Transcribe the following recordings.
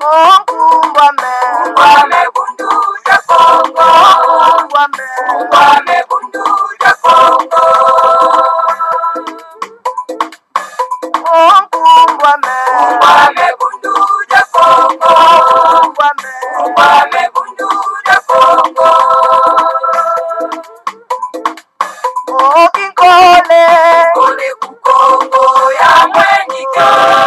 Ungwame Ungwame bundu ya Kongo Ungwame Ungwame bundu ya Kongo Ungwame Ungwame bundu ya Kongo Ungwame Ungwame bundu ya Kongo Oh inkole Kole kukongo ya mwenyika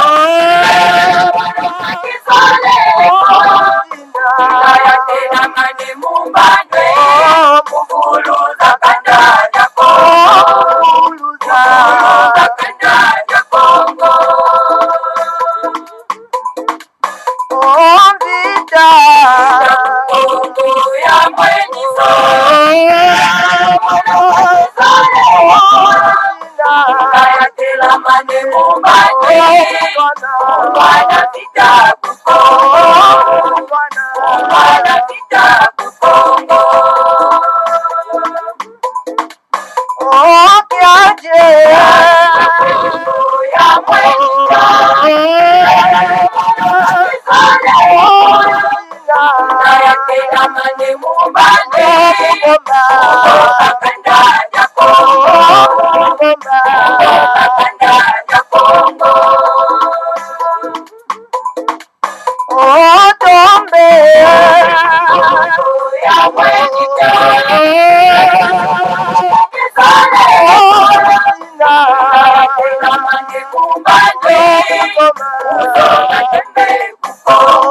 Kusoma, kusoma, twende kusoma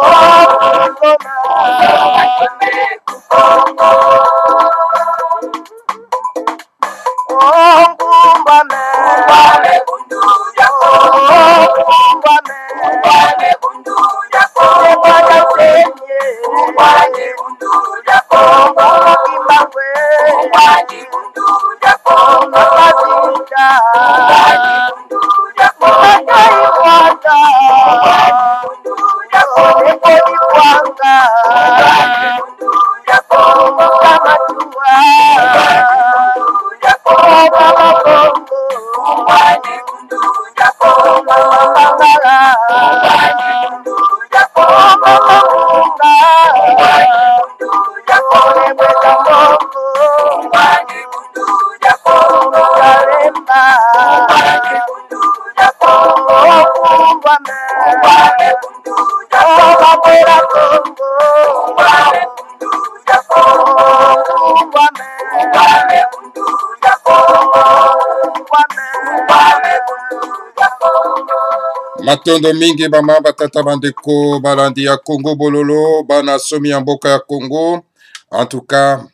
matondo mingi bamama batata bandeko balandi ya kongo bololo bana somi ya mboka ya kongo antuka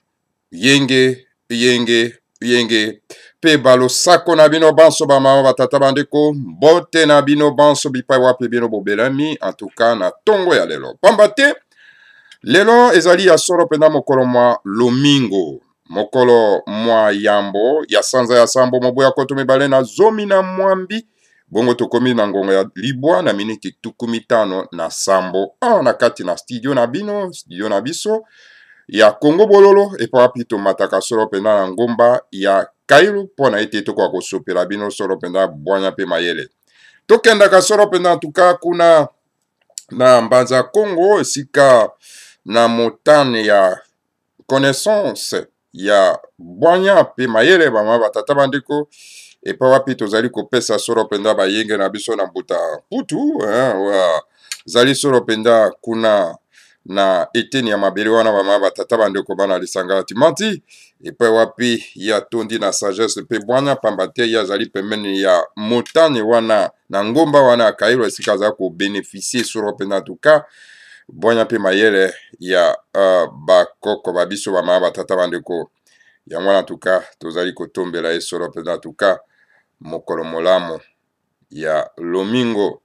yenge yenge yenge mpe balosako na bino banso bamama batata bandeko mbote na bino banso bipai wapi bino bobelami antuka na ntongo ya lelo pamba te lelo ezali ya solo mpenza mokolo mwa lomingo mokolo mwa yambo ya sanza ya sambo mobu ya koto mibale na zomi na mwambi bongo tokomi na ngonga ya libwa na miniti tuku mitano na nsambo awa na kati na studio na bino studio na biso ya kongo bololo epa wapi tomataka solo mpenza na ngomba ya kairu mpo na ete tokoka kosopela bino solo mpenza bwanya mpe mayele tokendaka solo mpenza antuka kuna na mbanza kongo esika na motane ya connaissance ya bwanya mpe mayele bamwa batata bandeko epa wapi tozali kopesa soro mpenza bayenge na biso na mbuta putu ezali soro mpenza kuna na eteni ya mabele wana bama batata bandeko bana lisanga ti manti epai wapi ye atondi na sagesse mpe bwana pamba te ye azali pembeni ya motane wana na ngomba wana ya kairo esika aza kobenefisie soro mpenza tuka bwanya mpe mayele ya uh, bakoko babiso bamaya batata bandeko yango wana tuka tozali kotombela ye solo mpenza tuka mokolo molamu ya lomingo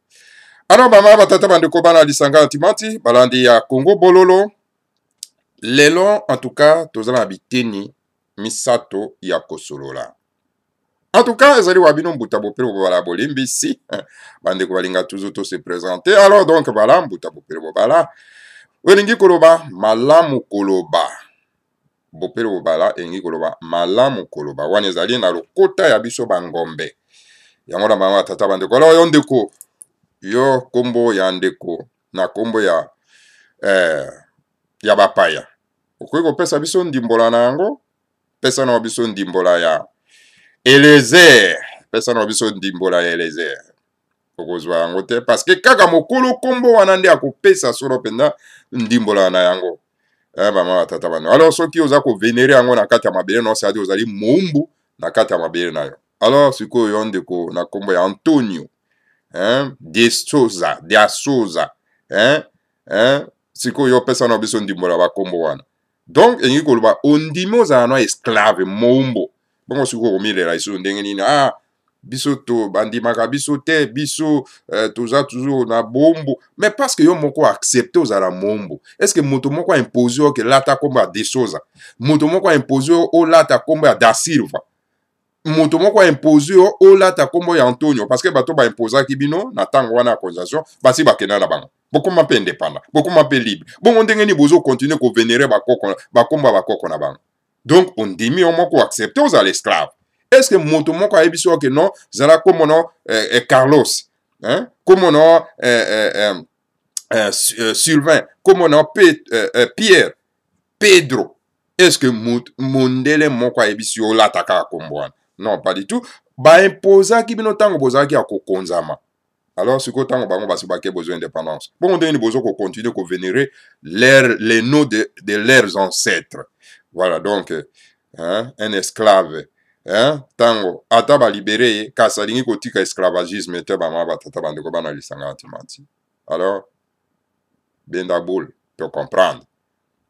ano bamama batata bandeko bana ya lisanga ya timati balandi ya kongo bololo lelo antuka toza na biteni misato ya kosolola antuka ezali wa bino mbuta bopele bobala bolimbisi bandeko balinga tuzu to se présente alors donc bala mbuta bopele bobala olingi koloba malamu koloba bope lobala elingi koloba malamu koloba wana ezali na lokota ya biso bangombe yango na bango ya tata bandeko alors yo ndeko yo nkombo ya ndeko na nkombo ya eh, ya bapaya okoki kopesa biso ndimbola na yango pesa na biso ndimbola ya elezer pesa na biso ndimbola ya elezer okozwa yango te parceke kaka mokolo nkombo wana nde akopesa solo mpenza ndimbola na yango bama eh, batata bano alors soki oza kovenere yango na kati ya mabele nyonso adi ozali mowumbu na kati ya mabele na yo alors sikoyo yo ndeko na nkombo ya antonio hein? desoza deasoza hein? hein? sikoyo yo opesa na biso ndimbola bakombo wana donc elingi koloba ondimi ozala na esclave mowumbu bongo sikoyo komilela lisusu ndenge nini ah biso bandimaka biso te biso euh, toza toujours na bombo mais parceke yo moko accepte ozala mombo estceke moto moko aimpose yo oke lata kombo ya desoza moto moko aimpose yo olata kombo ya dasilva moto moko aimpose yo olata kombo ya antonio parceke bato baimposaki bino na ntango wana ya colonisation basi bakenda na bango bokóma mpe indépendant bokóma mpe libre bongo ndenge nini bozokontinue kovenere bakombo ya bakoko na bango donc ondimi yo moko accepte ozala esclave eske moto moko ayebi so oke non zala komono eh, eh, carlos hein? komono eh, eh, eh, eh, eh sylvain komono Pe, eh, eh, pierre pedro eske mondele moko ayebi si olata kaka kombo wana non pas du tout baimpozaki bino ntango bozalaki ya kokonzama alors sikoyo ntango bango basi bake bozwa indépendance bongo ndenge ni bozo kocontinue kovénére les noms de, de leurs ancêtres voilà donc hein, un esclave eh? ntango ata balibere ye kasi alingi kotika esclavagisme te bamwa batata bandeko bana lisanga ya timati alors benda bule tocomprendre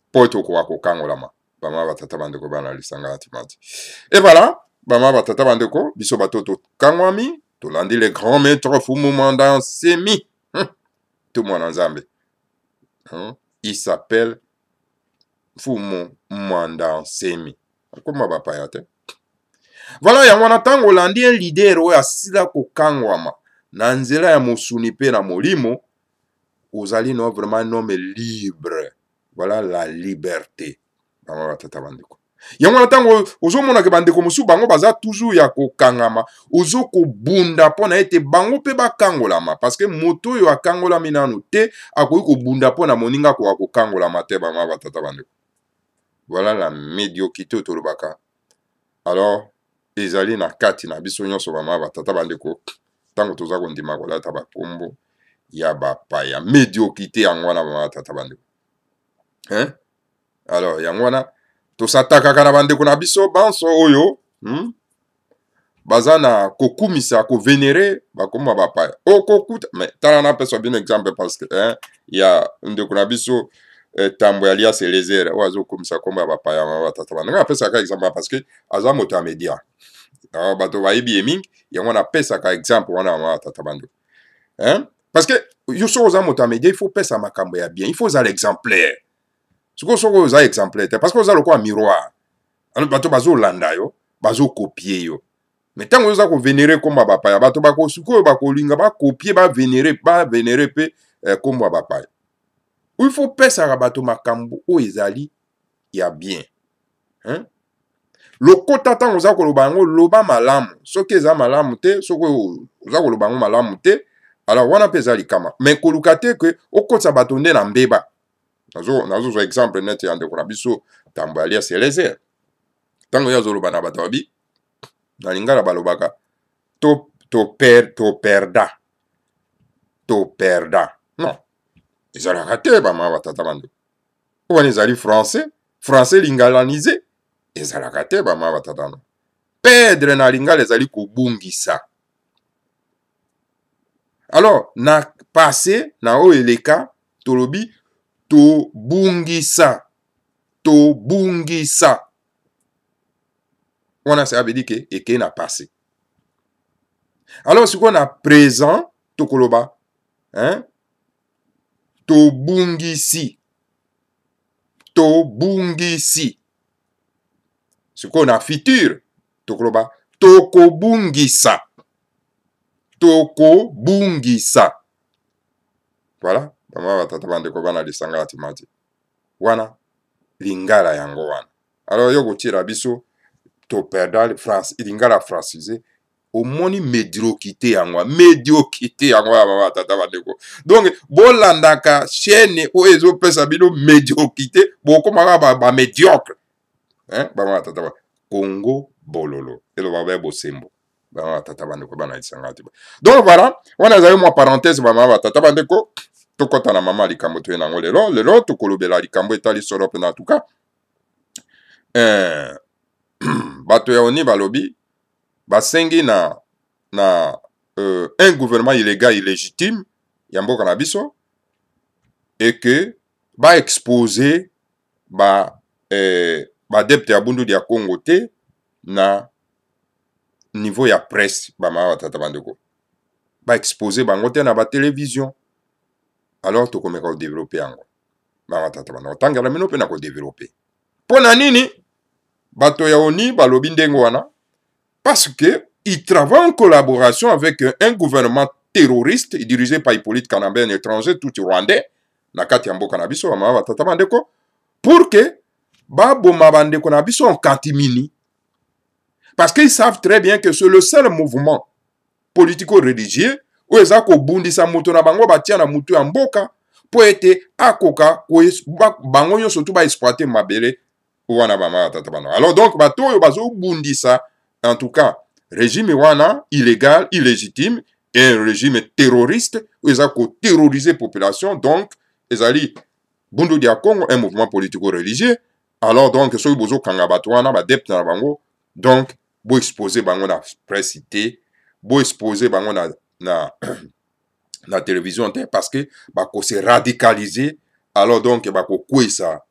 mpo tokoka kokangolama bamwa batata bandeko bana lisanga ya timati e voilà bamwa batata bandeko biso bato tokangwami tolandi le grand maître fumu mwanda nsemi hm. tu mwana nzambe hm. il s'appelle fumu mwanda nsemi akoma bapaya te vala yango wana ntango olandi ye lider oyo asila kokangwama na nzela ya mosuni mpe na molimo ozali no vraiment nome libre vala la liberté bango batata bandeko yango wana ntango ozomonaka bandeko mosusu bango baza toujours ya kokangama ozokobunda mpo na ete bango mpe bakangolama parceke moto oyo akangolami nanu te akoki kobunda mpo na moninga akoka kokangolama te bama batata bandeko voilà la médiocrité oyo tolobaka alors ezali na kati na biso nyonso bama batata bandeko ntango toza kondima kolata bapombo ya bapaya médiokrité yango wana bama batata bandeko hein alors yango wana tosatakaka na bandeko na biso banso oyo hmm? baza na kokumisa kovenere bakoma bapaya okokuta me tala napesa bino exemple parce que hein, ya ndeko na biso ntambo eh, ya lia selezere oyo azokomisa nkombo ya bapaya ma batata bana nga apesaka exemple ya parceke aza moto ya media ah, bato bayebi ye mingi yango napesaka exemple wana mama batata bando parceke yo soki oza moto ya media ifo pesa makambo ya bien ifo ozala exemplaire sikoyo soki oza exemplaire te parceke oza lokola miroir bato bazolanda yo bazokopie yo me ntango oza kovenere nkombo ya bapaya bato sikoyo bakolinga bakopie bavenere bavenere mpe eh, nkombo ya bapaya ifo opesaka bato makambo oyo ezali ya bien hein? lokota ntango oza koloba yango loba malamu soki eza malamu te soki oza koloba yango malamu te alors wana mpe eza likama me koluka te ke okotisa bato nde na mbeba nazozwa exemple nete ya ndeko na biso ntambo alia selezer ntango ye azoloba na bato babi na lingala balobaka toperda to toperda non ezalaka te bamama batata bando po wana ezali francais francais lingalanise ezalaka te bamama batata bando pedre na lingala ezali kobungisa alors na passé na oyo eleka tolobi tobungisa tobungisa wana ça veut dire ke ekei na passé alors sikoyo na présent tokoloba hein tobungisi tobungisi sikoyo na future tokoloba tokobungisa tokobungisa voilà bama batata bandeko bana lisanga ya timati wana lingala yango wana alors yo kotiela biso toperdal france lingala francise omoni médiocrité yango médiocrité yango ya baba tata bandeko donc bolandaka chaîne oyo ezopesa bino médiocrité bokomaka bamédiocre bamaka tata congo bololo eloba baye bosembo bamaka batata bandeko banayisanga te donc voilà wana ezali mwa parenthèse bamaka batata bandeko tokɔta na mama likambo toye nango lelo lelo tokolobela likambo etali solo mpena en tout cas eh, bato ya oni balobi basengi na na euh, un gouvernement illégal illégitime ya mboka na biso e ke baexpose ba eh, euh, badepte ya bundudu ya congo te na niveau ya presse bamama batata bandeko baexpose bango te na batelevizio alors tokomeka kodevelope yango mama batata bandeko tangela mino mpe na kodevelope mpo na nini bato ya oni balobi ndenge wana parce qu'il travaille en collaboration avec un gouvernement terroriste dirigé par Hippolyte Kanambe, un étranger tout rwandais, na kati ya mboka na biso bamama batata bandeko pour que baboma bandeko na biso en catimini parce qu'ils savent très bien que c'est le seul mouvement politico-religieux oyo eza kobundisa moto na bango batia na motu ya mboka mpo ete akoka bango nyonso tu baexploite mabele wana bamama batata bano alors donc bato oyo bazobundisa En tout cas, régime wana illégal, illégitime, et un régime terroriste, ils ont terrorisé la population, donc, ils allaient Bundu dia Congo, un mouvement politico-religieux, alors donc, soki bozokanga bato wana badepte na bango donc boexpose bango na presse te boexpose bango na, na, na télévision te parce que bakose radicalize alors donc bakokwesa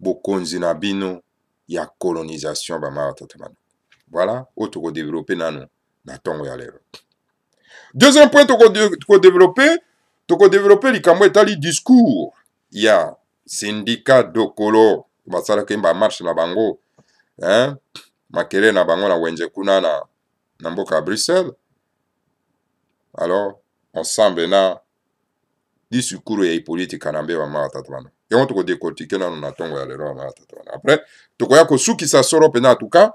bokonzi na bino ya colonisation bamaya batata maluku voilà oyo tokodevelope nanu na ntongo ya lelo deuxième point tokodevelope tokodevelope likambo etali discours ya syndicat dokolo basalaki bamarshe na bango hein? makele na bango na wenze kuna na, na mboka ya bruxelles alors ensemble na discours ya hipolite kanambe bamaya batata maluku yango tokodécortike nano na ntongo ya lelo wana atata wana apres tokoya kosukisa soro mpena atuka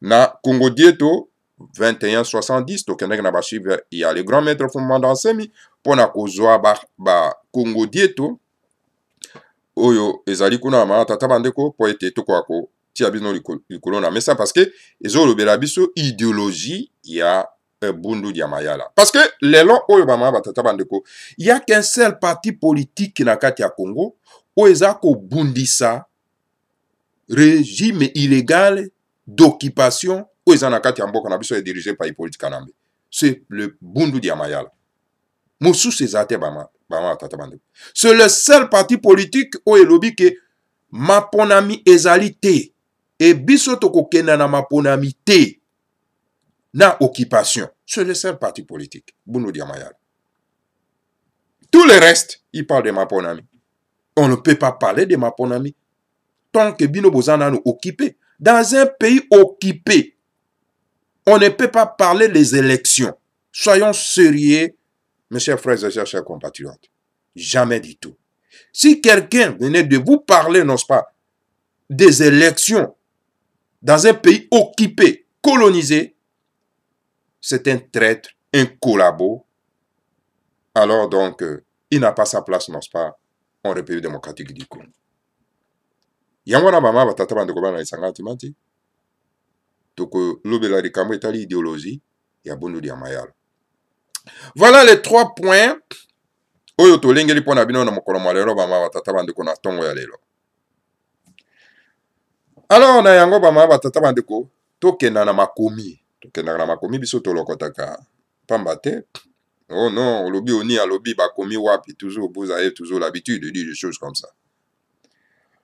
na kongodie to 2170 tokendaki na bashivre ya le grand maître fumanda nsemi mpo na kozwa bakongodie ba to oyo ezali kuna na malata ata bandeko mpo ete tokoka kotia bino likolo na mesa parceke ezolobela biso idéologie ya bundu ya mayala parceke lelo oyo bamaya batata bandeko ya qu'un seul parti politique na kati ya congo oyo eza kobundisa régime illégale d'occupation oyo eza na kati ya mboka na biso ya dirige par hippolyte kanambe c'est le bundudu ya mayala mosusu eza te bama batata bandeko c'est le seul parti politique oyo elobi ke maponami ezali te e biso tokokenda na maponami te na occupation c'est le seul parti politique bundudu ya mayala tout le reste il parle de maponami On ne peut pas parler de Maponami. Tant que Bino Bozana nous occupe, dans un pays occupé, on ne peut pas parler des élections. Soyons sérieux, mes chers frères et chers, chers compatriotes. Jamais du tout. Si quelqu'un venait de vous parler, n'est-ce pas, des élections dans un pays occupé, colonisé, c'est un traître, un collabo. Alors donc, euh, il n'a pas sa place, n'est-ce pas, en république démocratique du congo yango wana mama batata bandeko bana esanga ntima te tokolobela likambo etali idéologie ya bondoli ya mayala voilà les trois points oyo tolengeli mpo na bino na mokolo mwa lelo bamama batata bandeko na ntongo ya lelo alors na yango bamama batata bandeko tokenda na makomi tokendaka na makomi biso tolokotaka pamba te Oh non, olobi oni alobi bakomi wapi, toujours vous avez toujours l'habitude de dire des choses comme ça.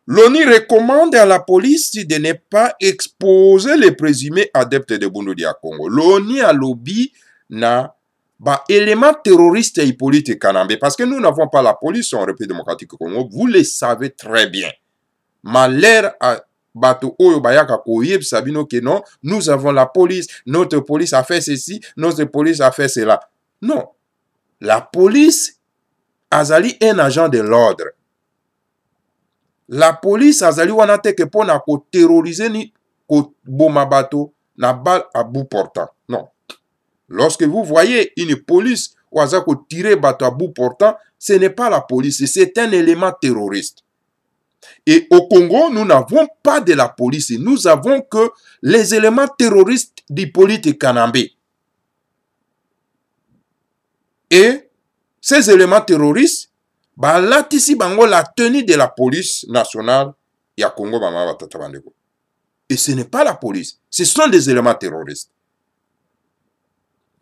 L'ONU recommande à la police de ne pas exposer les présumés adeptes de Bundundi à Congo. L'ONU a lobby na bah, élément terroriste et Hippolyte Kanambe. Parce que nous n'avons pas la police en République démocratique Congo. Vous le savez très bien. Malheur à bato oyo bayaka koyebisa bino ke non nous avons la police notre police a fait ceci notre police a fait cela non la police azali un agent de l'ordre la polise azali wana te ke mpo na koterrorize ni koboma bato na balle à bout portant non lorsque vous voyez une police oyo aza kotire bato à bout portant ce n'est pas la police c'est un élément terroriste et au congo nous n'avons pas de la police nous avons que les éléments terroristes d'hippolyte kanambe Et ces éléments terroristes, bah, là, ici, bango, la tenue de la police nationale, il y a Congo, Bama, Et ce n'est pas la police, ce sont des éléments terroristes.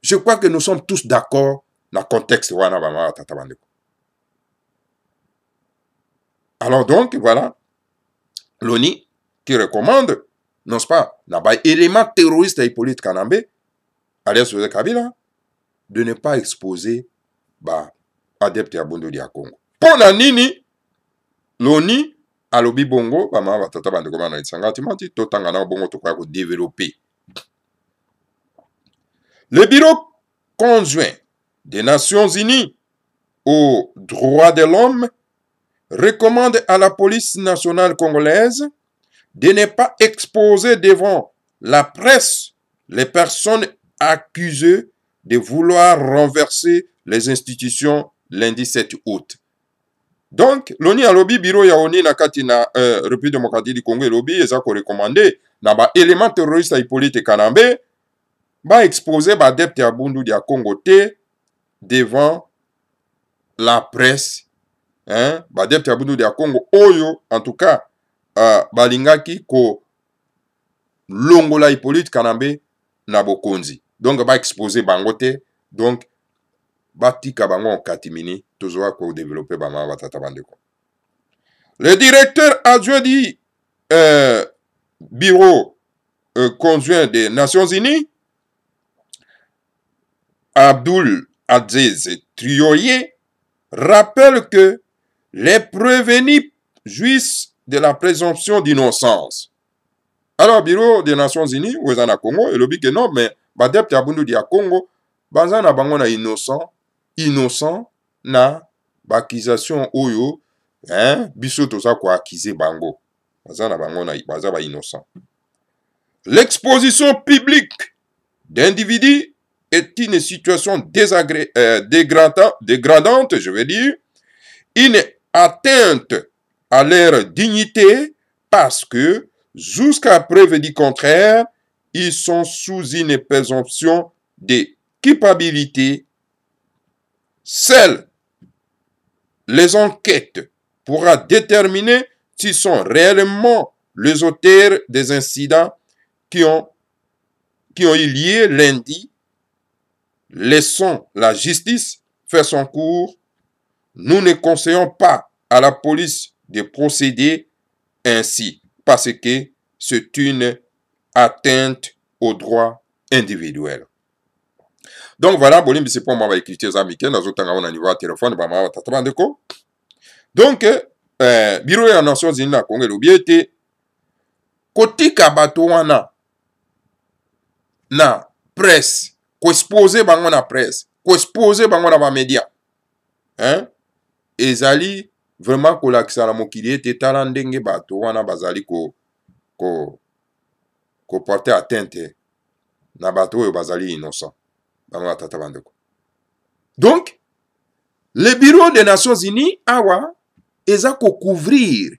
Je crois que nous sommes tous d'accord dans le contexte Wana Bama, Alors donc, voilà, l'ONI qui recommande, n'est-ce pas, n'a pas élément terroriste à Hippolyte Kanambe, alias Kabila, de ne pas expose baadepte ya bondeli ya congo mpo na nini loni alobi bongo bamama batata bandeko bana esanga ti mati totanga nao bongo tokoya kodevelope le bureau conjoint des nations unies aux droits de l'homme recommande à la police nationale congolaise de ne pas exposer devant la presse les personnes accusées de vouloir renverser les institutions lundi 7 août donk loni alobi biro ya oni na kati na uh, république démocratique du congo elobi eza korekomande na baélément terroriste ya hippolyte kanambe baexpose baadepte ya bundu ya congo te devant la presse hein? badepte ya bundu ya congo oyo en tout cas uh, balingaki kolongola hippolyte kanambe na bokonzi donc baexpose bango te donc batika bango okatimini tozwa kodevelope bamama batata bandeko le directeur adjoint du euh, bureau euh, conjoint des nations unies abdul aziz trioyer rappelle que les prévenus jouissent de la présomption d'innocence alors bureau des nations unies oza na congo elobi ke non mais badepte ya bundudi ya kongo baza na bango na innocent innocent na baaccusation oyo hein, biso toza koakize bango baza na bango na baza bainnocent l'exposition publique d'individus est une situation désagré, euh, dégradant, dégradante, je veux dire, une atteinte à leur dignité parce que, jusqu'à preuve du contraire, ils sont sous une présomption de culpabilité. Seules les enquêtes pourra déterminer s'ils sont réellement les auteurs des incidents qui ont, qui ont eu lieu lundi. Laissons la justice faire son cours. Nous ne conseillons pas à la police de procéder ainsi parce que c'est une atteinte aux droits individuels donc voilà bolimbisi mpo mwa baekilite eza mike nazotanga ngo na niveau ya telefone bamama batata bandeko donk eh, biro ya nations unis na kongo elobi ete kotika bato wana na presse koexpose bango na presse koexpose bango na bamedia hein? ezali vraiment kolakisa na mokili ete tala ndenge bato wana bazali ko, ko, koporte atteinte na bato oyo bazali innocent bango batata bandeko donc le bureau des nations unies awa eza kocouvrir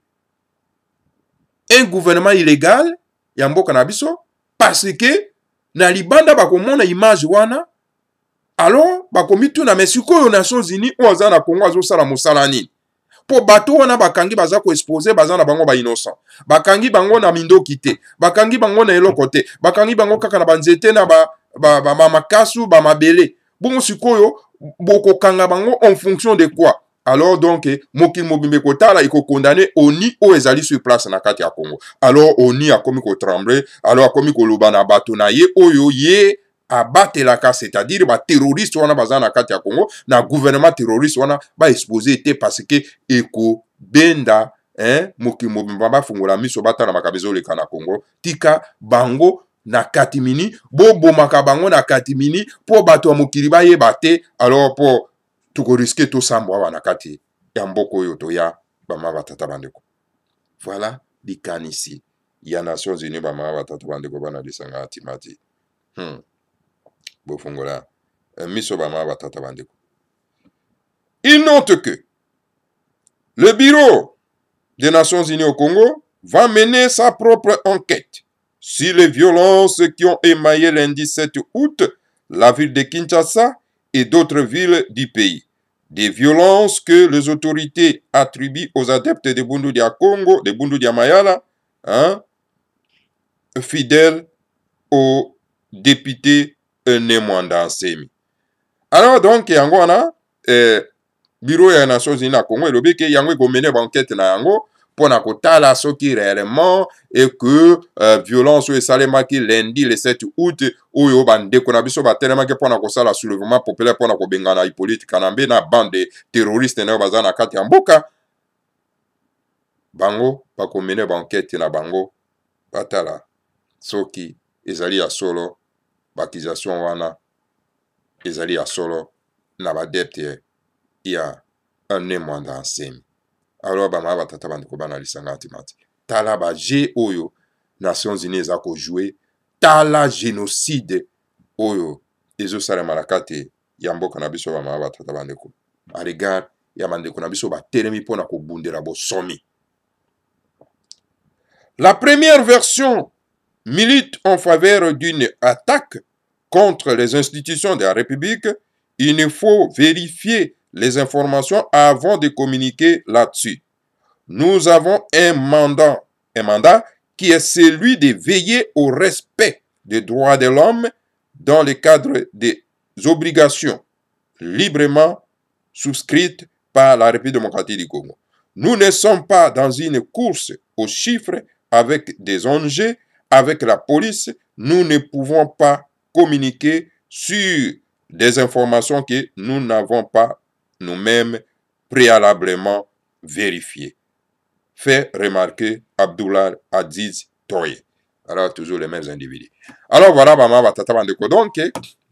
un gouvernement illégal ya mboka na biso parce que na libanda bakomona image wana alors bakomi tuna me sikoyo nations unies oyo aza na congo azosala mosala nini mpo bato wana bakangi baza koexpose baza na bango bainnocent bakangi bango na mindoki te bakangi bango na eloko te bakangi bango kaka na banzete na bamakasu ba, ba, bamabele bongo sikoyo bokokanga bango en fonction de quoi alors donc eh, mokili mobimba ekotala ekokondane oni oyo ezali sur place na kati ya congo alors oni akomi kotremble alors akomi koloba na bato na ye oyo ye abatelaka c'est-à-dire bateroriste wana baza na kati ya congo na gouvernement teroriste wana baexpose te parce ke ekobenda mokili mobimba bafungola miso batanamaka bezoleka na congo tika bango na katimini bobomaka bango na katimini mpo bato ya mokili bayeba te alors mpo tokoriske tosambwa awa na kati ya mboka oyo toya bamama batata bandeko voilà likanisi ya nations unis bamama batata bandeko bana lisanga ya timati hmm. il note que le bureau des Nations Unies au Congo va mener sa propre enquête sur les violences qui ont émaillé lundi 7 août la ville de Kinshasa et d'autres villes du pays. Des violences que les autorités attribuent aux adeptes de Bundu Congo, de Bundu Dia Mayala, hein, fidèles aux députés enemwanda nsemi alors donc yango wana eh, biro ya nations unis na congo elobi eke yango ekomene bankete na yango mpo na kotala soki réellement eke uh, eh, violence oyo esalemaki lundi le 7 août oyo bandeko na biso batelemaki mpo na kosala soulevement populaire mpo na kobengana hippolyte kanambe na bande terroriste nayo baza na kati ya mboka bango bakomene bankete na bango batala soki ezali ya solo baacquisition wana ezali ya solo na badepte ya ane mwanda ya nsemi alors bamaya batata bandeko bana lisanga ya timati tala baje oyo nations unis eza kojoue tala génocide oyo ezosalemala kati ya mboka na biso bamaya batata bandeko a regard ya bandeko na biso batelemi mpona kobundela bosomi la première version milite en faveur d'une attaque contre les institutions de la République, il faut vérifier les informations avant de communiquer là-dessus. Nous avons un mandat, un mandat qui est celui de veiller au respect des droits de l'homme dans le cadre des obligations librement souscrites par la République démocratique du Congo. Nous ne sommes pas dans une course aux chiffres avec des ONG avec la police, nous ne pouvons pas communiquer sur des informations que nous n'avons pas nous-mêmes préalablement vérifiées. Fait remarquer Abdullah Aziz Toye. Alors, toujours les mêmes individus. Alors, voilà, bama batata bandeko. Donc,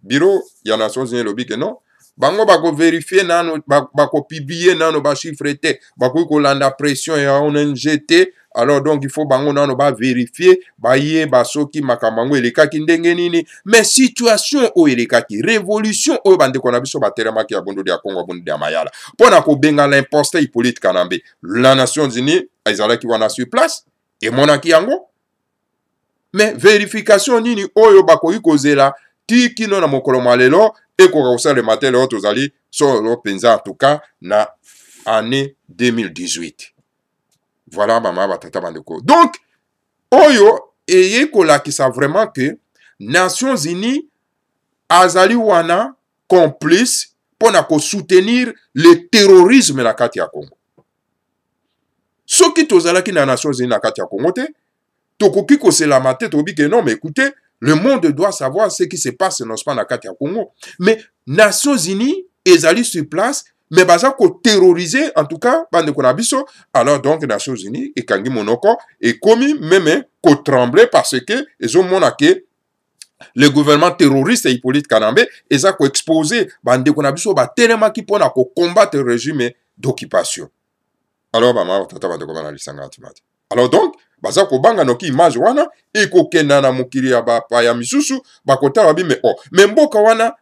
bureau ya Nations Unies lobi que non, bango bako vérifie nano, bako publier nano ba chiffre te, bako kolanda pression ya ONG te, alors donc il faut bango nano bavérifie bayeba soki makambo yango elekaki ndenge nini mais situation oyo elekaki révolution oyo bandeko na biso batelemaki ya bondode ya kongo ya bondode ya mayala mpo na kobenga l'imposteur hippolyte kanambe la nations unis ezalaki wana sur place emonaki yango me verification nini oyo bakoki kozela ti kino na mokolo malelo ekoka kosalema te lelo tozali solo mpenza en tout cas na année 2018 voilà bamama batata bandeko donc oyo eye kolakisa vraiment ke nations unies azali wana complice mpo na kosoutenir le terrorisme na kati ya congo soki tozalaki na nations unies na kati ya congo te tokoki koselama te tokobi ke non mais écoutez le monde doit savoir ce qui se passe n'est-ce pas na kati ya congo mais nations unies ezali sur place me baza koterrorize en tout cas bandeko na biso alors donc nations unis ekangi monoko ekomi meme kotremble parce que ezomona ke le gouvernement terroriste ya hippolyte kanambe eza koexpose bandeko na biso batelemaki mpona kokombatre régime d'occupation alors bamama batata bandeko bana lisanga atima te alors donc baza kobanga noki image wana ekokenda na mokili ya bapaya misusu bakotala babi me o oh. me mboka wana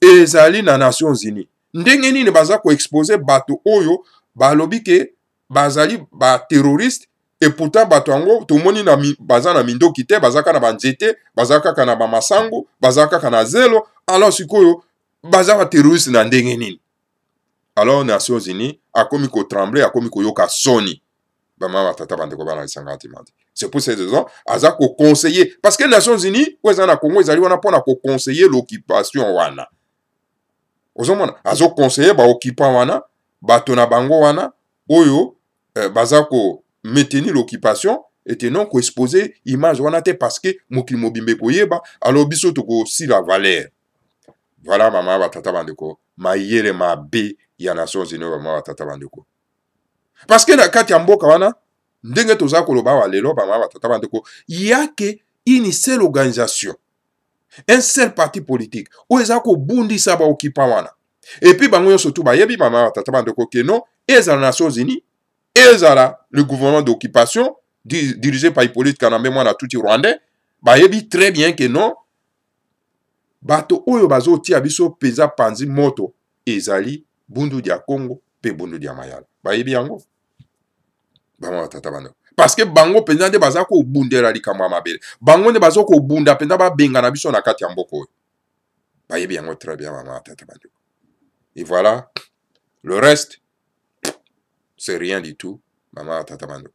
ezali na nations unies ndenge nini baza koexpose bato oyo balobi ke bazali baterroriste eputa bato yango tomoni na mi, baza na mindoki te baza kaka na banzete baza kaka na bamasango baza kaka na zelo alors sikoyo baza baterroriste na ndenge nini alors nations unis akomi kotremble akomi koyoka soni bamama batata bandeko bana lisanga te mate c'est pour cette raison aza koconseiller parce que nations unis oyo eza na congo ezali wana mpona koconseiller l'occupation wana ozomona azokonseye baokipa wana bato na bango wana oyo eh, baza komaintenir l'occupation ete non koexpose image wana te parceke mokili mobimba ekoyeba alors biso tokosila valeur voilà mama batata bandeko mayele mabe ya nations unie bamama batata bandeko parceke na kati ya mboka wana ndenge toza koloba awa lelo bamama batata bandeko yake une seule organisation un seul parti politique oyo eza kobundisa baokipa wana epuis bango nyonso tu bayebi mama batata bandeko ke non ezala nations unis ezala le gouvernement d'occupation dirigé par hippolyte kanambe mwana tuti rwandais bayebi très bien ke non bato oyo bazotia biso mpenza panzi moto ezali bundu dia congo mpe bundu dia mayala bayebi yango bamwa batata bandeko parceke bango mpenza nde baza kobundela likambo ya mabele bango nde baza kobunda mpenza babengana biso na kati ya mboka oyo bayebi yango très bien mama tata bandeko et voilà le reste c'est rien du tout mama tata bandeko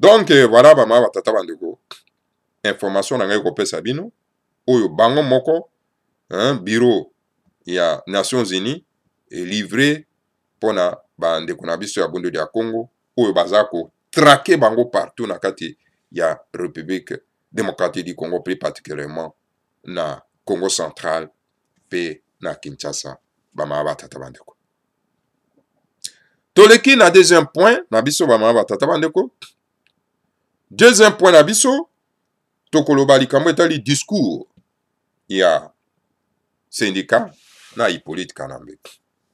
donc eh, voilà mama batata bandeko information na ngai kopesa bino oyo bango moko hein, bureau ya nations unies elivre mpona bandeko na biso ya bondeli ya congo oyo baza ko trake bango partout na kati ya république démocratique du congo plus particulièrement na congo central mpe na kinshasa bamama batata bandeko toleki na deuxième point na biso bamama batata bandeko deuxième point na biso tokoloba likambo etali discours ya syndicat na hippolyte kanambe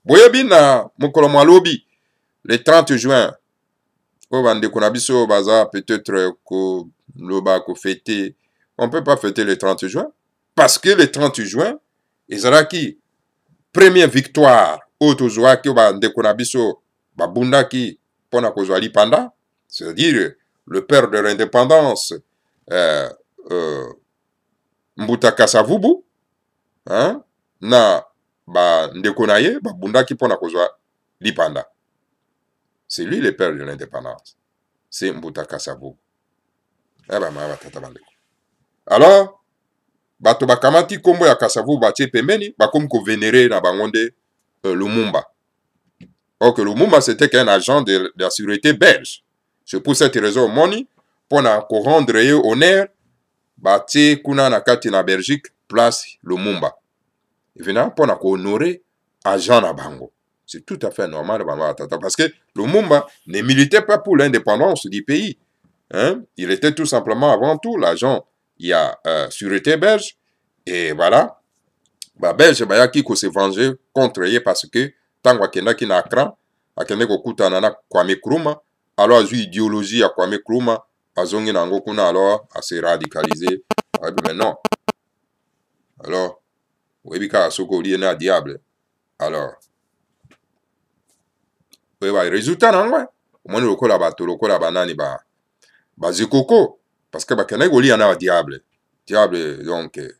boyebi na mokolo mwalobi le 30 juin oyo bandeko na biso oyo baza peut-être koloba kofete on peut pas fêter le 30 juin parce que le 30 juin ezalaki première victoire oyo tozwaki oyo bandeko na biso babundaki mpona kozwa lipanda c'est-à-dire le père de l'indépendance euh, euh, mbuta kasavubu hein? na bandeko na ye babundaki mpona kozwa lipanda C'est lui le père de l'indépendance. C'est Mbuta Kasabo. Eh Alors, bato bakamati nkombo ya kasavu batie pembeni bakomi kovenere na bango nde euh, lumumba or que lumumba c'était qu'un agent de, de la sécurité belge c'est pour cette raison omoni mpo na korendre ye honneur batie kuna na kati na belgique place lumumba evena mpo na kohonore agent na bango C'est tout à fait normal, parce que le Mumba ne militait pas pour l'indépendance du pays. Hein? Il était tout simplement avant tout l'agent. Il y a euh, sûreté belge, et voilà. Bah, belge, bah, yaki, qu'on s'est vengé contre lui, parce que, tant qu'il y a cran, akende kokutanana kwame nkrumah alors azwi idéologie à kwame nkrumah azongi na yango kuna alors assez radicalisé ayebi ah, Mais non alors oyebi kaka soki olie un diable alors oyeba resultat na yango omoni lokola bato lokola banani ba bazekoko parce que bakendaki kolia na badiable diable donc eh,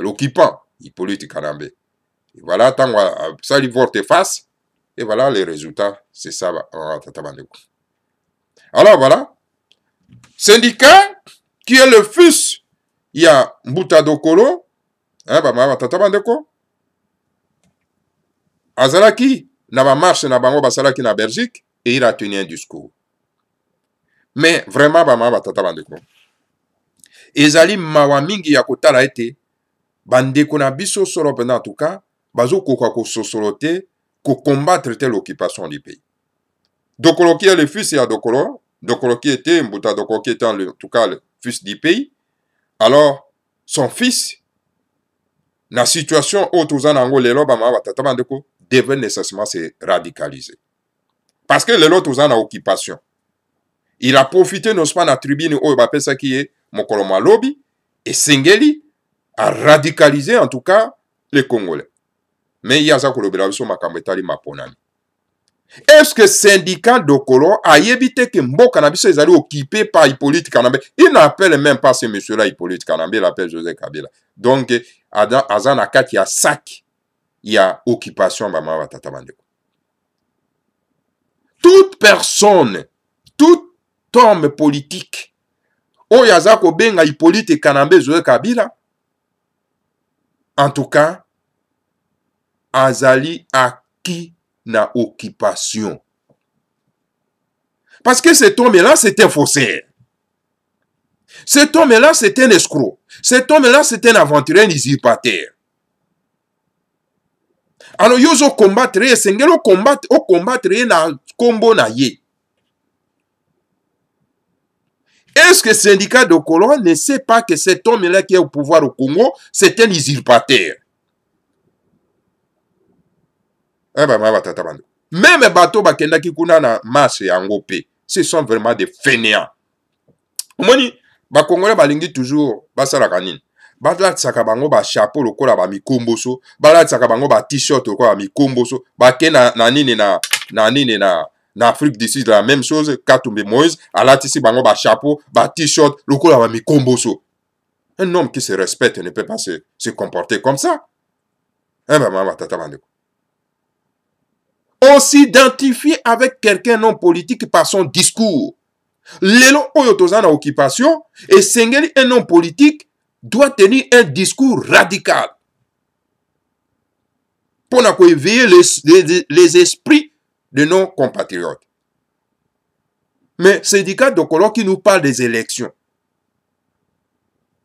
l'occupant hippolyte karambe et voilà ntango asali vorte face et voilà les résultats c'est ça tata bandeko alors voilà syndicat qui est le fils ya mbuta dokolo bamaya batata bandeko azalaki na bamarshe na bango basalaki na belgique et il a tenu un discours me vraiment bamama batata bandeko ezali mawa mingi ya kotala ete bandeko na biso solo mpenza antuka bazokoka kososolo te kokombatre te l'occupation du pays dokoloki ye le fils ya dokolo dokoloki était mbuta dokoloki était en tout cas le fils du pays alors son fils na situation oyo toza na yango lelo bamama batata bandeko devaient nécessairement se radicaliser. Parce que les autres ont une occupation. Il a profité, n'est-ce pas, de la tribune où il ça qui est Mokoloma Lobby et Sengeli a radicalisé, en tout cas, les Congolais. Mais il y a ça que le Bélaviso Makambetali Maponani. Est-ce que syndicat d'Okolo a évité que Mboka Nabiso est allé occupé par Hippolyte Kanambe Il n'appelle même pas ce monsieur-là Hippolyte Kanambe, il appelle José Kabila. Donc, Azan Akati a sac ya occupation ya bamama batata bandeko toute personne tout homme politique oyo aza kobenga hippolyte kanambe zoe kabila en tout cas azali acquis na occupation parce que cet homme là c'est un faussaire cet homme là c'est un escroc cet homme là c'est un aventurier un usurpateur alors yo ozokombattre ye eh, esengeli okombattre ye eh, na nkombo na ye est-ce que syndicat de colon ne sait pas que cet homme-là qui est au pouvoir au Congo c'est un usurpateur eh même bato bakendaki kuna na marche yango mpe ce sont vraiment des fainéants omoni bakongolais balingi toujours basalaka nini balatisaka bango bachapeau lokola bamikomboso balatisaka bango batishirt lokola bamikomboso bake na, na nini na, na nini na na afrique du sud la même chose katumbi moïse alatisi bango bachapeau batishirt lokola bamikomboso un homme qui se respecte ne peut pas se, se comporter comme ça eh ben, mama batata bandeko on s'identifie avec quelqu'un non politique par son discours lelo oyo toza na occupation esengeli un homme politique doit tenir un discours radical mpona koéveiller les, les, les esprits de nos compatriotes. Mais syndicat Dokolo qui nous parle des élections.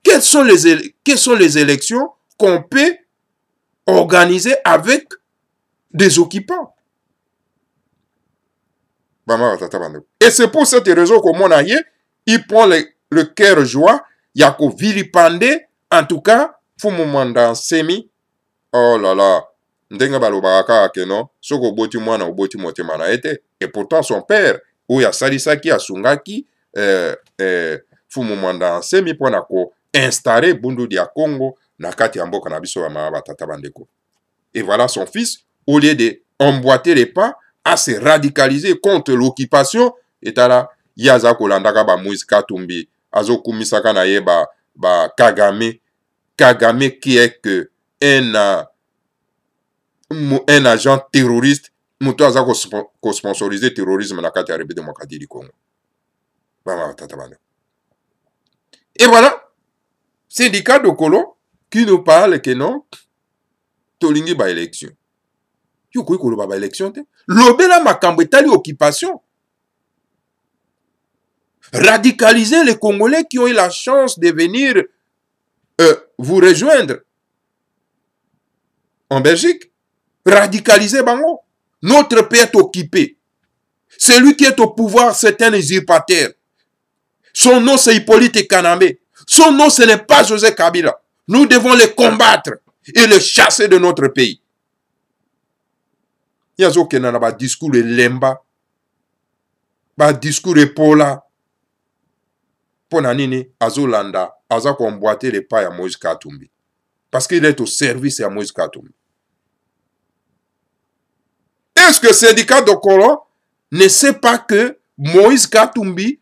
Quelles sont les, quelles sont les élections qu'on peut organiser avec des occupants? Et c'est pour cette raison qu'au monde il prend le, le cœur joie ya kovilipande nde en tout cas fumu mwanda nsemi oh la la ndenge balobaka kaka keno soki oboti mwana oboti motema na ye te et pourtant son père oyo asalisaki asungaki eh, eh, fumu mwanda nsemi mpo na koinstale bundudi ya congo na kati ya mboka na biso bamama batata bandeko et voilà son fils au lieu de emboîter les pas à se radicaliser contre l'occupation etala ye aza kolandaka bamoise katumbi azokumisaka na ye ba, ba kagame kagame qui est que un, un agent terroriste moto aza kosponsorize terrorisme na kati ya république démocratie du congo bana batata bana et voilà syndicat dokolo qui nous parle que non tolingi baélection yokoki koloba baélection te lobela makambo etali occupation radicaliser les Congolais qui ont eu la chance de venir euh, vous rejoindre en Belgique. Radicaliser Bango. Notre pays est occupé. Celui qui est au pouvoir, c'est un usurpateur. Son nom, c'est Hippolyte Kanamé. Son nom, ce n'est pas José Kabila. Nous devons le combattre et le chasser de notre pays. Il y a un discours de Lemba, un discours de Paula, mpo na nini azolanda aza koemboite lepai ya moïse katumbi parce qu'il est au service ya moïse katumbi est ce que syndicat dokolo ne sait pas que moïse katumbi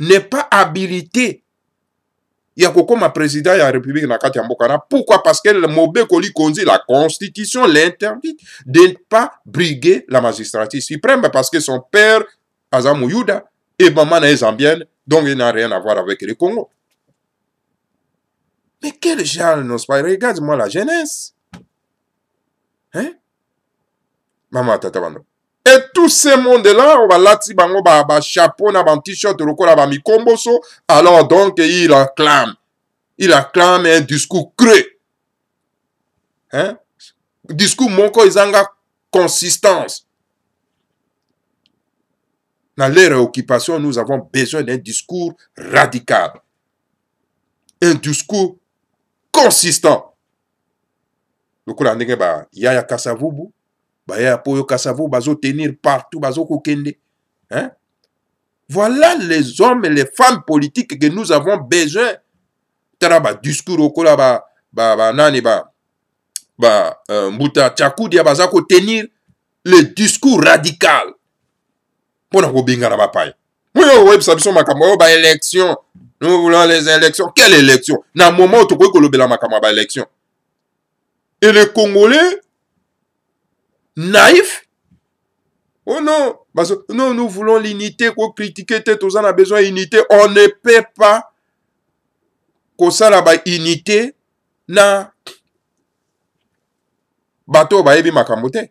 n'est pas habilité ya kokoma président ya république na kati ya mboka wana pourquoi parce que mobeko likonzi la constitution l'interdit de pas briguer la magistrature suprême parce que son père aza moyuda e mama na ye zambienne Donc, il n'a rien à voir avec le Congo. Mais quel genre n'ose pas Regarde-moi la jeunesse. Hein Maman, tata, bando. Et tout ce monde-là, on va lati bango ba, ba chapeau, na ban t-shirt, rokola ba mikomboso. Alors donc, il acclame. Il acclame un discours creux. Hein? Discours moko, ils ont consistance. Dans les réoccupations, nous avons besoin d'un discours radical. Un discours consistant. lokola ndenge baya ya kasavubu baya ya po oyo kasavubu bazotenir partout bazokokende hein voilà les hommes et les femmes politiques que nous avons besoin tala badiscours okola banani ba, ba, nani, ba, ba euh, mbuta tiakudia baza kotenir le discours radical mpo na kobengana bapaya moyo oyo oyebisa biso makambo oyo baélection nous voulons les élections quelle élection na moment oyo tokoki kolobela makambo ya baélection et le congolais naïf oh non parce que non nous voulons l'unité kokritiquer te toza na besoin ya unité on ne peut pas kosala baunité na bato oyo bayebi makambo te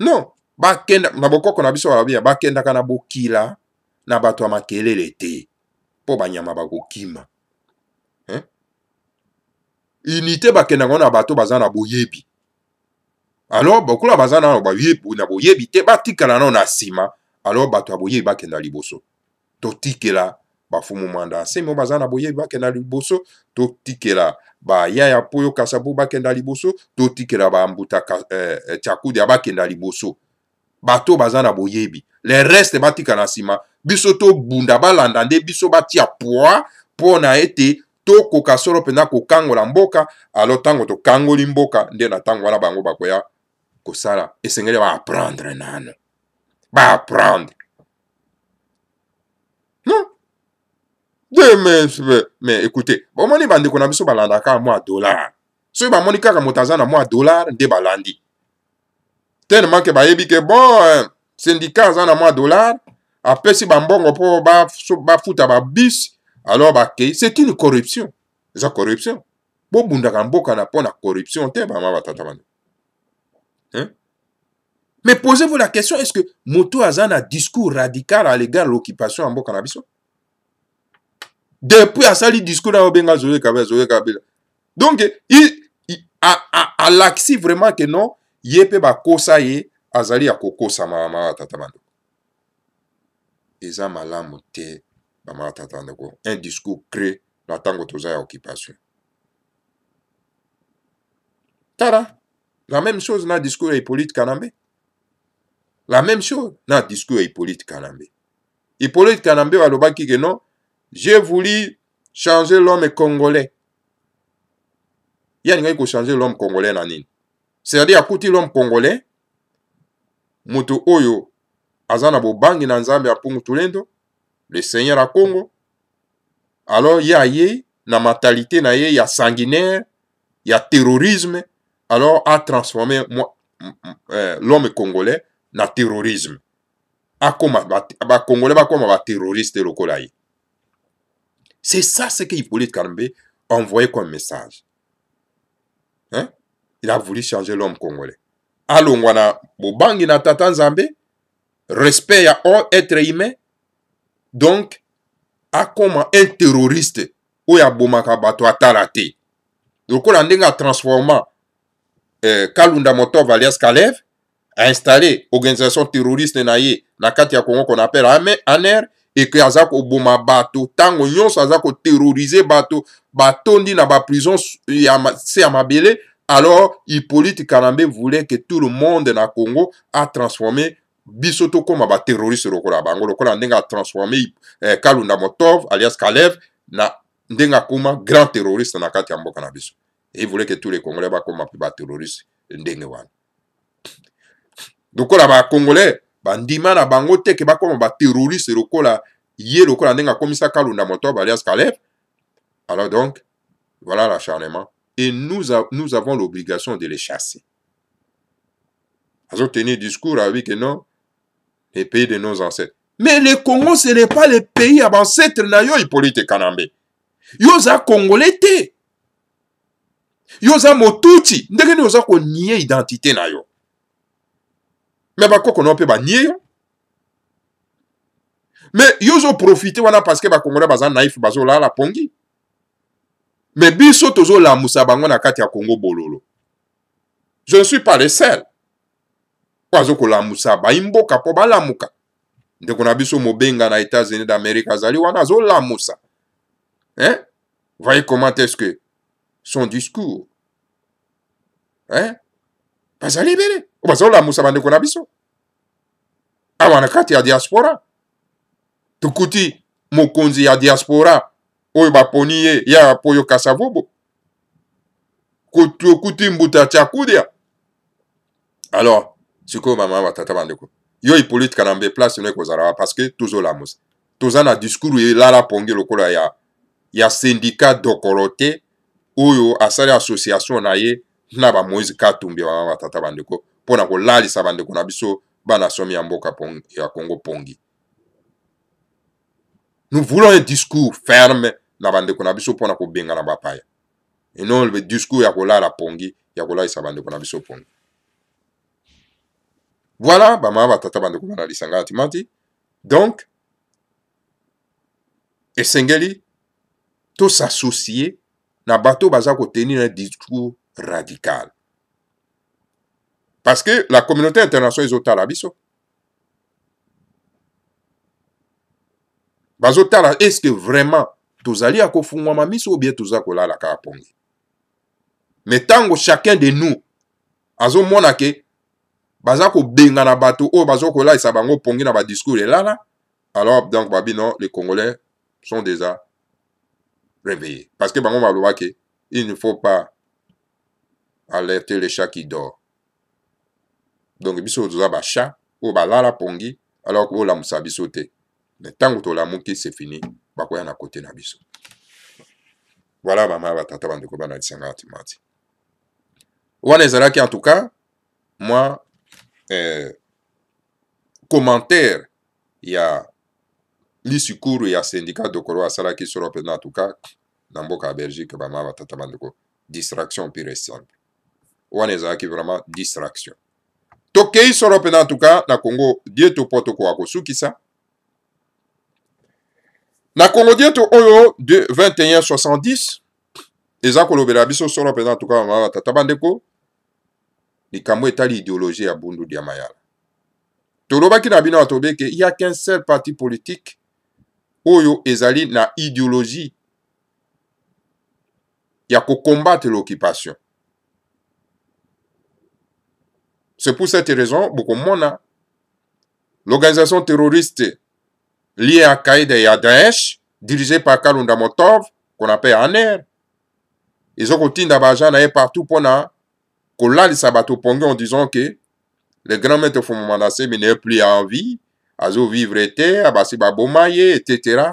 non bakenda na bokoko na biso balobi bakendaka na bokila na bato ya makelele te mpo banyama bakokima eh? unité bakendaka na bato baza na boyebi alors bokola baza nano na boyebi te batikala nano na nsima alors bato ya boyebi bakenda liboso totikela bafumu manda nsemo baza na boyebi bakenda liboso totikela bayaya mpo yokasa mpo bakenda liboso totikela bambuta eh, tiakudia eh, bakenda liboso bato baza na boyebi le reste batika na nsima biso tobunda balanda nde biso batia poi mpo na ete tokoka solo mpenza kokangola mboka alo ntango tokangoli mboka nde na ntango wana bango bakoya kosala esengeli baaprendre nano baaprendre non de mais, mais, mais écoutez bomoni bandeko na biso balandaka mwa dollar soki bamoni kaka moto aza na mwa dollar nde balandi tellement ke bayebi ke bon euh, syndicat aza na mwa dollar apesi bambongo mpo bafuta ba babus alors bakei c'est une corruption eza corruption bobundaka mboka na mpo na corruption te bama batata bana hein? mais posez-vous la question est-ce que moto aza na discours radical à l'égard l'occupation ya mboka na biso depuis asali discours na obenga zoyeka be zoyeka be donc il, il, a, a, a, a laxi vraiment que non ye mpe bakosa ye azali ya kokosama bamama ya tata bandeko eza malamu te bamama ya tata bandeko un discours cré na ntango toza ya occupation tala la même chose na discours ya hippolyte kanambe la même chose na discours ya hippolyte kanambe hippolyte kanambe oyo alobaki ke non j'ai voulu changer l'homme congolais yani ngai kochange l'homme congolais na nini c'est-à-dire akuti l'homme congolais moto oyo aza na bobangi na nzambe ya pungutulendo le seigneur ya congo alors ye ayei na mentalité na ye ya sanguinaire ya terrorisme alors atransforme euh, l'homme congolais na terrorisme akoma bakongolais bakoma baterroriste lokola ye c'est ça ce que hippolyte kalembe envoyé comme message hein? il a voulu changer l'homme congolais alongwa na bobangi na tata nzambe respect ya all être humain donc akóma un terroriste oyo abomaka bato atala te lokola ndenge atransforma eh, kalunda motov alias kalev ainstalle organisation terroriste na ye na kati ya congo qu'on appelle aner eke aza koboma bato ntango nyonso aza koterrorize bato batondi na baprison ya se ya mabele Alors, Hippolyte Kanambe voulait que tout le monde na Congo a transformé biso tokóma baterroriste lokola bango lokola ndenge atransforme eh, kalunda motov alias kalev na ndenge akóma grand terroriste na kati ya mboka na biso e voulait que tous les congolais bakóma mpe baterroriste ndenge wana lokola bacongolais bandima na bango te ke bakóma baterroriste lokola ye lokola ndenge akómisa kalunda motov alias kalev alors donc voilà l'acharnement et nous, a, nous avons l'obligation de les chasser. Ils ont tenu discours avec ah non, les pays de nos ancêtres. Mais le Congo, ce n'est pas le pays avant ancêtres nayo Hippolyte Kanambe. Yoza Congolais te. Yoza Motuti. Ndenge ni yoza ko nier identité nayo. Mais bakoko no pe ba nier yo. Mais yozo profiter wana parce que ba Congolais baza naïf bazo la la pongi. me biso tozolamusa bango na kati ya kongo bololo je ne suis pas le seul mpo aza kolamusa bayimboka mpo balamuka ndeko na biso mobenga na états-unis d'amérique azali wana azolamusa hein voyez comment est ce que son discours hein bazali ebele o bazolamusa bandeko na biso awa na kati ya diaspora tokuti mokonzi ya diaspora oyo baponi ye ya po oyokasa vobo tokuti mbuta atya kudya alors sikoyo mama batata bandeko yo hipolitika na mbe place no ekozala parceke tozolamusa toza na discours elala ponge lokola ya ya syndicat dokolo te oyo asali association na ye na bamoïse katumbi mama batata bandeko mpo na kolalisa bandeko na biso bana somi ya mboka ya kongo pongi nous voulons un discours ferme na bandeko na biso mpona kobengana bapaya enon discours ya kolala pongi ya kolalisa bandeko na biso pongi voilà bamama batata bandeko balalisa ngai atimati donc esengeli tosasocie na bato baza kotenir un discours radical parce que la communauté internationale ezotala biso bazotala est ce que vraiment tozali ya kofungwama miso ou bien toza kolala kaka pongi me ntango chacun de nous azomona ke baza kobengana bato oyo baza kolalisa bango pongi na badiscours elala alors donc babino les congolais sont déjà réveillés parce que bango baloba ke il ne faut pas alerter le chat qui dort donc biso toza bashat oyo balala pongi alors kolamusa biso te me ntango tolamuki c'est fini bakoya na kote na biso wala bamaya batata bandeko banalisanga ya timati wana ezalaki en tout cas mwa eh, commentaire ya lisukuru ya syndicat dokolo asalaki solo mpena en tout cas na mboka ya belgique bamaya batata bandeko distraction pure simple wana ezalaki vraiment distraction tokei solo mpena en tout cas na congo die topo tokoka kosukisa na kongodieto oyo 2170 eza kolobela biso solo mpenza tuka mama batata bandeko likambo etali ideologie ya bundu dia mayala tolobaki na bino bato beke ya qu'un seul parti politique oyo ezali na ideologie ya kokombate l'occupation c'est pour cette raison bokomona l'organisation terroriste liés à Al-Qaïda et à Daesh, dirigés par Kalunda Motov, qu'on appelle ANER. Ils ont continué d'abajan partout pour na, kola lisabato pongue en disant que le grand maître Fumamana Semi n'est plus en vie, azo vivre été, abasi babomaye, etc.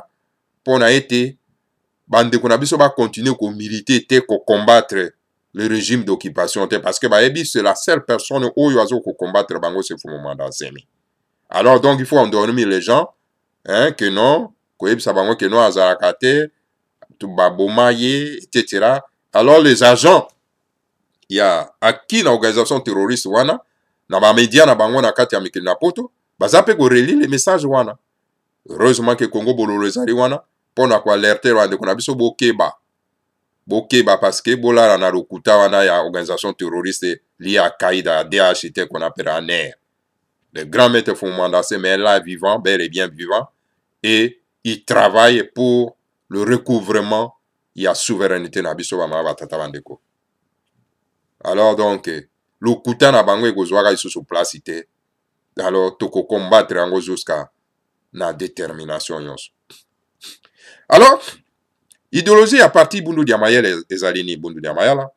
Pour na été, bande qu'on a biso ba continuer ko militer té ko combattre le régime d'occupation té parce que ba ebi c'est la seule personne oyo azo ko combattre bango se Fumamana Semi. Alors donc il faut endormir les gens hein, ke non koyebisa bango ke non azalaka te baboma ye etc alors les agents ya aki na organisation terroriste wana na bamedia na bango na kati ya mikili na poto baza mpe korelie le message wana heureusement ke kongo bololo ezali wana mpo na koalerte bandeko na biso bokeba bokeba parceke bolala na lokuta wana ya organisation terroriste lie ya kaida ya dh te qu'on appelle aner le grand maître fumandase mais là vivant bel et bien vivant et ils travaillent pour le recouvrement ya souveraineté na biso bamama batata bandeko alors donc lokuta na bango ekozwaka lisusu place te alors tokokombattre yango jusqu'à na détermination nyonso alors idéologie ya parti bundu dia mayele ezali nini bundu dia mayala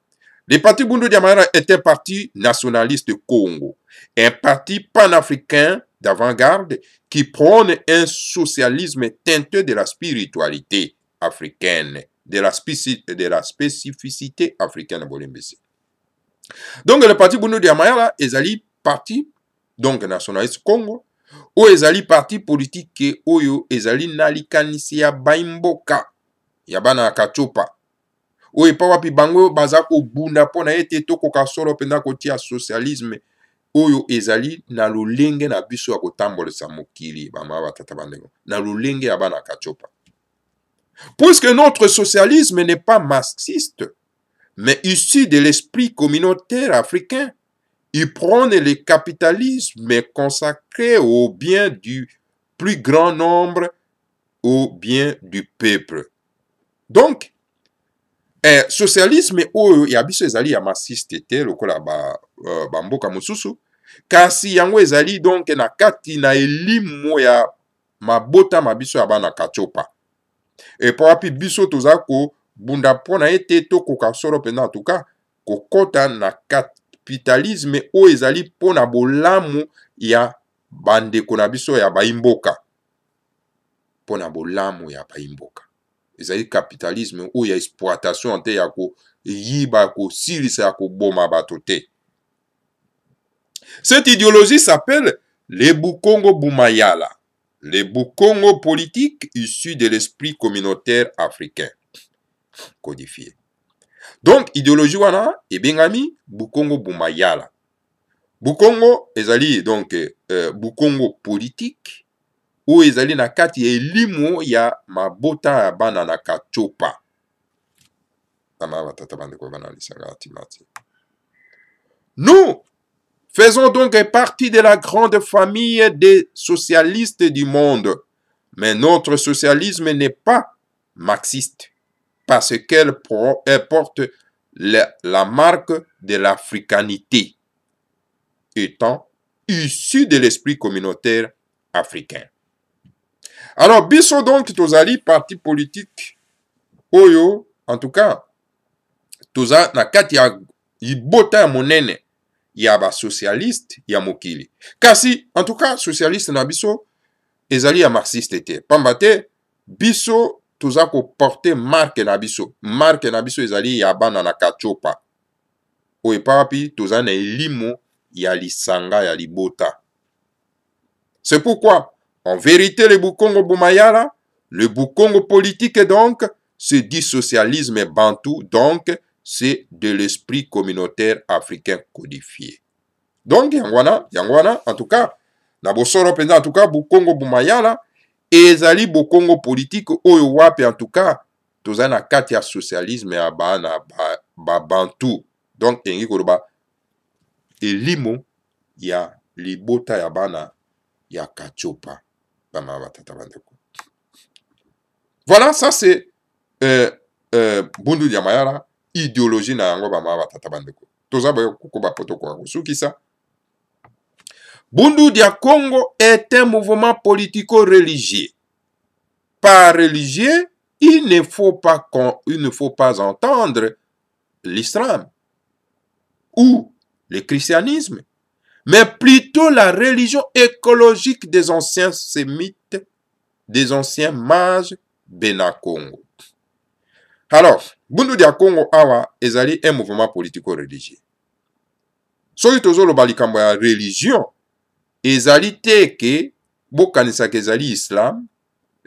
le parti bundu dia mayala était parti nationaliste congo un parti panafricain d'avant-garde qui prône un socialisme teinté de la spiritualité africaine, de la, de la spécificité africaine. Donc le parti Bundu Diamaya, là, ezali parti, donc nationaliste Congo, oyo ezali parti politike oyo ezali na likanisi ya baimboka ya bana ya katyopa oyo epa wapi bango baza kobunda mpo na ete tokoka solo mpenza kotia socialisme oyo ezali na lolenge na biso ya kotambolisa mokili bamama batata bandeko na lolenge ya bana katiopa puisque notre socialisme n'est pas marxiste mais issu de l'esprit communautaire africain il prône le capitalisme consacré au bien du plus grand nombre au bien du peuple donc eh, socialisme oyo ya biso ezali ya marxiste te lokola bamboka ba, uh, ba mosusu kasi yango ezali donke na kati na elimu ya mabotama biso ya bana katiopa epo wapi biso toza kobunda mpona ete tokoka solo mpenza en tout cas kokɔta na kapitalisme oyo ezali mpona bolamu ya bandeko na biso ya bayimboka mpona bolamu ya bayimboka ezali kapitalisme oyo ya exploitation te ya koyiba kosilisa ya koboma bato te Cette idéologie s'appelle les Bukongo Boumayala, les Bukongo politiques issus de l'esprit communautaire africain. Codifié. Donc, idéologie wana, et bengami, Bukongo Boumayala. Bukongo, ezali, donc, euh, Bukongo politique, oyo ezali na kati ya elimu ya mabota ya bana na kacopa amaa batata bandeko banalisaka timati nous faisons donc partie de la grande famille des socialistes du monde. Mais notre socialisme n'est pas marxiste parce qu'elle porte la, marque de l'africanité, étant issue de l'esprit communautaire africain. Alors, Bissot donc Tozali, parti politique, Oyo, oh en tout cas, Toza Nakati Ibota Monene, ya basosialiste ya mokili kasi en tout cas socialiste na biso ezali ya marxiste te pamba te biso toza koporte marke na biso marke na biso ezali ya bana na katiopa oyo epa wapi toza na elimu ya lisanga ya libota c'est pourquoi en vérité le bukongo bomayala le bukongo politique donc se dit socialisme bantou donc c'est de l'esprit communautaire africain codifié donc yango wana yango wana en tout cas na bosolo mpenza en tout cas bokongo bomayala ezali bokongo politike oyo wape en tout cas toza na kati ya socialisme ya bana babantu ba donc elingi koloba elimo ya libota ya bana ya katiopa bamama batata bandeko voilà ça c'est euh, euh, bundu ya mayala ideologie na yango bamwa batata bandeko toza bayokoko bapotoko ya kosukisa bundudu ya congo est un mouvement politico-religieux par religieux il ne faut pas, il ne faut pas entendre l'islam ou le christianisme mais plutôt la religion écologique des anciens sémites, des anciens mages Benakongo. Alors, bundudu ya kongo awa ezali un mouvement politico religieux soki tozoloba likambo ya religion ezali te ke bokanisaka ezali islam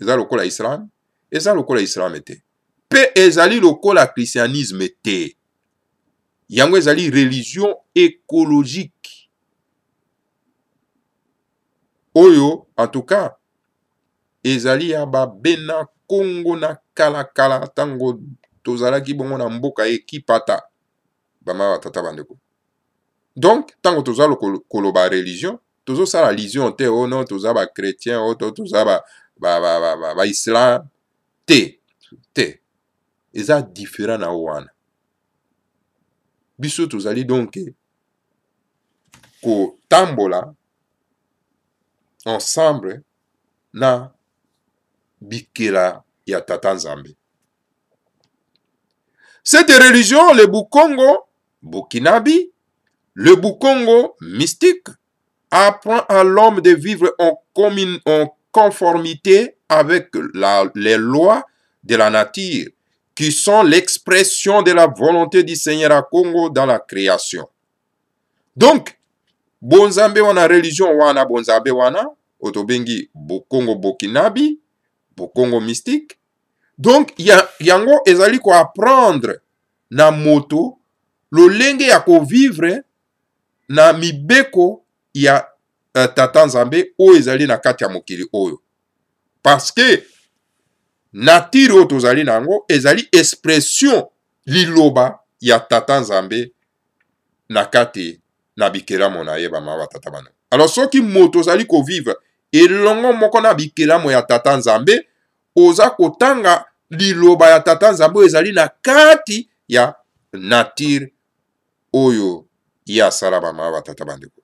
eza lokola islam eza lokola islam te mpe ezali lokola christianisme te yango ezali religion écologique oyo en tout cas ezali ya babena kongo na kalakala ntango tozalaki bongo na mboka ye kipata bamama batata bandeko donk ntango toza koloba religio tozosala allusion te o oh non toza bachrétien o oh to toza baislam te te eza différent na o wana biso tozali donke kotambola ensemble na bikela ya tata nzambe Cette religion, le Bukongo, Bukinabi, le Bukongo mystique, apprend à l'homme de vivre en, conformité avec les lois de la nature, qui sont l'expression de la volonté du Seigneur à Congo dans la création. Donc, bonzambe wana religion wana bonzambe wana otobengi Bukongo Bukinabi, Bukongo mystique donc ya, yango ezali koaprendre na moto lolenge ya kovivre na mibeko ya uh, tata nzambe oyo ezali na kati ya mokili oyo parceke natire oyo tozali na yango ezali expression liloba ya tata nzambe na kati na bikelamo na ye bamama batata bana alors soki moto ozali kovivre elongo moko na bikelamo ya tata nzambe oza kotanga liloba ya tata nzambe oyo ezali na kati ya natire oyo ye asala bamama batata bandeko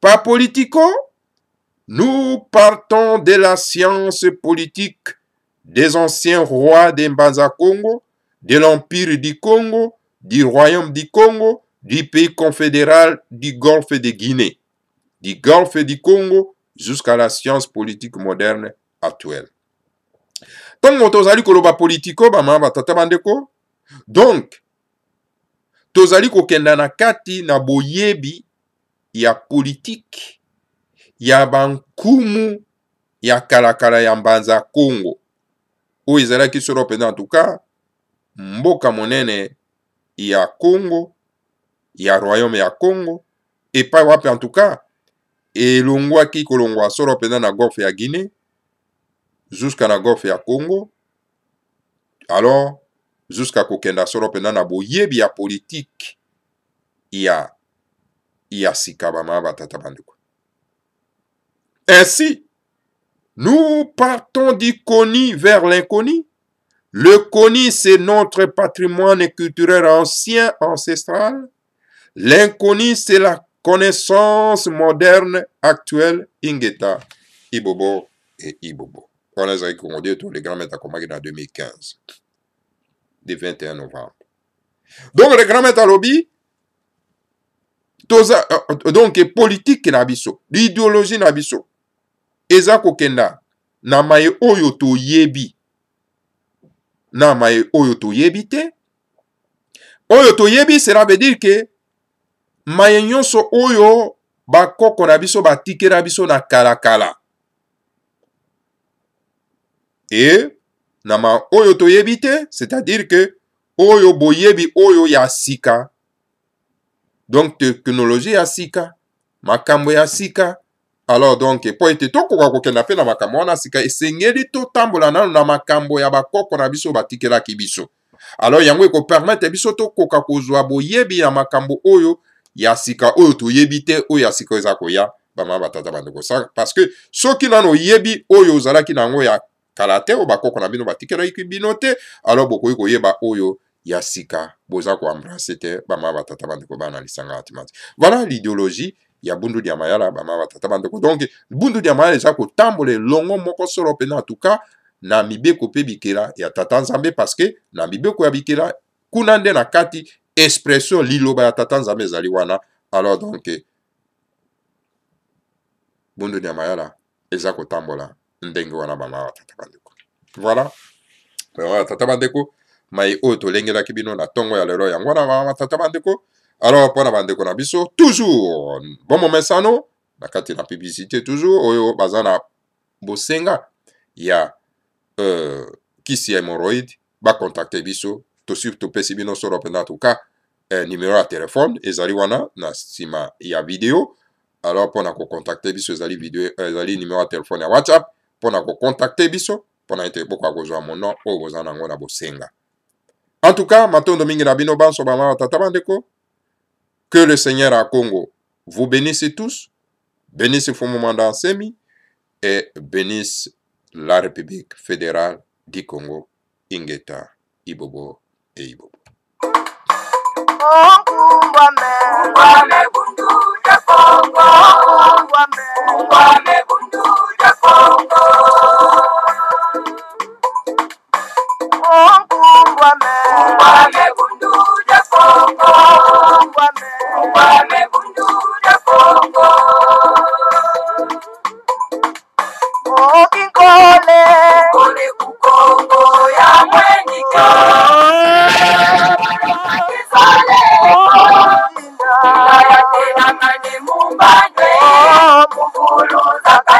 pa politico Nous partons de la science politique des anciens rois des Mbanza Congo, de l'Empire du Congo, du Royaume du Congo, du pays confédéral du Golfe de Guinée, du Golfe du Congo jusqu'à la science politique moderne actuelle. ntango tozali koloba politiko bamama batata bandeko donk tozali kokenda na kati na boyebi ya politike ya bankumu ya kalakala ya mbanza ya kongo oyo ezalaki solo mpenza antuka mboka monene ya kongo ya royaume ya kongo epai wapi antuka elongwaki kolongwa solo mpenza na golfe ya guinée jusqu'à na golfe ya congo alors jusqu'à kokenda solo mpenza na boyebi ya politike ya ya sika bamama batata bandeko ainsi nous partons du connu vers l'inconnu le connu c'est notre patrimoine culturel ancien ancestral l'inconnu c'est la connaissance moderne actuelle ingeta ibobo et ibobo Nicolas Rikondi et le grand maître Akomaki en 2015, du 21 novembre. Donc, le grand maître Alobi, toza euh, donc politike na biso ideologie na biso eza kokenda na maye oyo toyebi na maye oyo toyebi te oyo toyebi cela veut dire ke maye nyonso oyo bakoko na biso batikela biso na kalakala e na ma oyo toyebi te c'est-à-dire que oyo boyebi oyo ya sika donc teknologie ya sika makambo ya sika alors donc mpo ete tokoka kokenda mpe na makambo wana sika esengeli totambola nano na makambo ya bakoko na biso batikelaki biso alors yango ekopermetre biso tokoka kozwa boyebi ya makambo oyo ya sika oyo toyebi te oyo ya sika eza koya bamama batata bandeko parce que soki nano oyebi oyo ozalaki na yango ya kala te oyo bakoko na bino batikelaki bino te alors bokoki koyeba oyo ya sika boza koembrase te bama batata bandeko bana na lisanga ya timati voilà l'idéologie ya bundu ya mayala bama batata bandeko donc bundu ya mayala eza kotambola elongo moko solo mpenza en tout cas na mibeko mpe bikela ya tata nzambe parceke na mibeko ya bikela kuna nde na kati expression liloba ya tata nzambe ezali wana alors donc bunduni ya mayala eza kotambola ndenge wana banga batata bandeko voilà batata bandeko mai oyo tolengelaki bino na ntongo ya lelo yango wana banga batata bandeko alors mpo na bandeko na biso toujours bomomesano na kati na publicité toujours oyo baza na bosenga ya euh, kisi ya hémoroïde bakontakte biso tosi topesi bino solo mpenza tuka eh, euh, numero ya telefone ezali wana na nsima ya video alors mpo na kokontakte biso ezali video ezali numero ya telefone ya whatsapp mpo na kokontakte biso mpo na ete bokoka kozwa mono oyo boza nango na bosenga en tout cas matondo mingi na bino banso bama batata bandeko que le seigneur ya congo vous bénisse tous bénisse fumumanda ansemi et bénisse la république fédérale du congo ingeta ibobo e ibobo Ungwame, ungwame bundu ya Kongo, ungwame, ungwame bundu Mukulu zakai